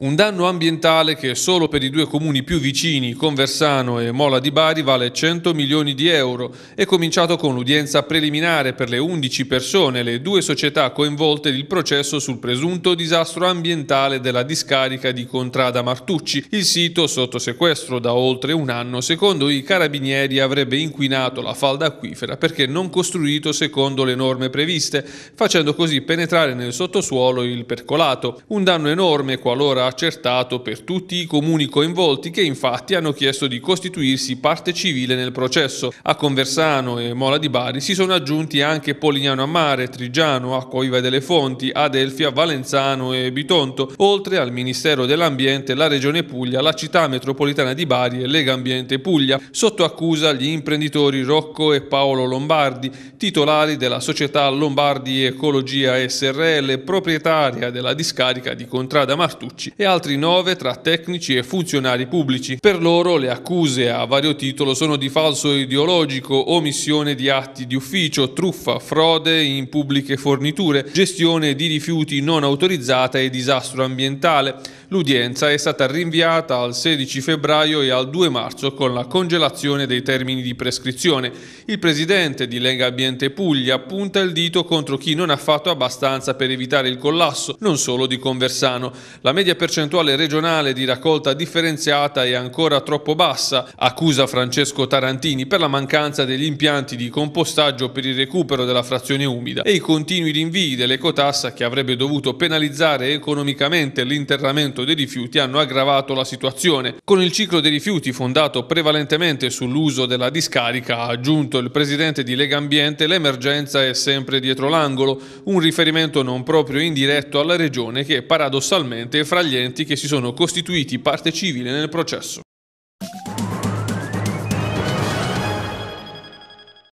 Un danno ambientale che solo per i due comuni più vicini, Conversano e Mola di Bari, vale 100 milioni di euro, è cominciato con l'udienza preliminare per le 11 persone le due società coinvolte nel processo sul presunto disastro ambientale della discarica di Contrada Martucci. Il sito, sotto sequestro da oltre un anno, secondo i carabinieri avrebbe inquinato la falda acquifera perché non costruito secondo le norme previste, facendo così penetrare nel sottosuolo il percolato. Un danno enorme qualora accertato per tutti i comuni coinvolti che infatti hanno chiesto di costituirsi parte civile nel processo. A Conversano e Mola di Bari si sono aggiunti anche Polignano a Mare, Trigiano, Acquaviva delle Fonti, Adelfia, Valenzano e Bitonto, oltre al Ministero dell'Ambiente, la Regione Puglia, la Città Metropolitana di Bari e Lega Ambiente Puglia, sotto accusa gli imprenditori Rocco e Paolo Lombardi, titolari della società Lombardi Ecologia SRL, proprietaria della discarica di Contrada Martucci e altri nove tra tecnici e funzionari pubblici. Per loro le accuse a vario titolo sono di falso ideologico, omissione di atti di ufficio, truffa, frode in pubbliche forniture, gestione di rifiuti non autorizzata e disastro ambientale. L'udienza è stata rinviata al 16 febbraio e al 2 marzo con la congelazione dei termini di prescrizione. Il presidente di Lega Ambiente Puglia punta il dito contro chi non ha fatto abbastanza per evitare il collasso, non solo di Conversano. La media percentuale regionale di raccolta differenziata è ancora troppo bassa, accusa Francesco Tarantini per la mancanza degli impianti di compostaggio per il recupero della frazione umida e i continui rinvii dell'ecotassa che avrebbe dovuto penalizzare economicamente l'interramento trattamento dei rifiuti hanno aggravato la situazione. Con il ciclo dei rifiuti fondato prevalentemente sull'uso della discarica, ha aggiunto il presidente di Lega Ambiente, l'emergenza è sempre dietro l'angolo, un riferimento non proprio indiretto alla regione che paradossalmente è fra gli enti che si sono costituiti parte civile nel processo.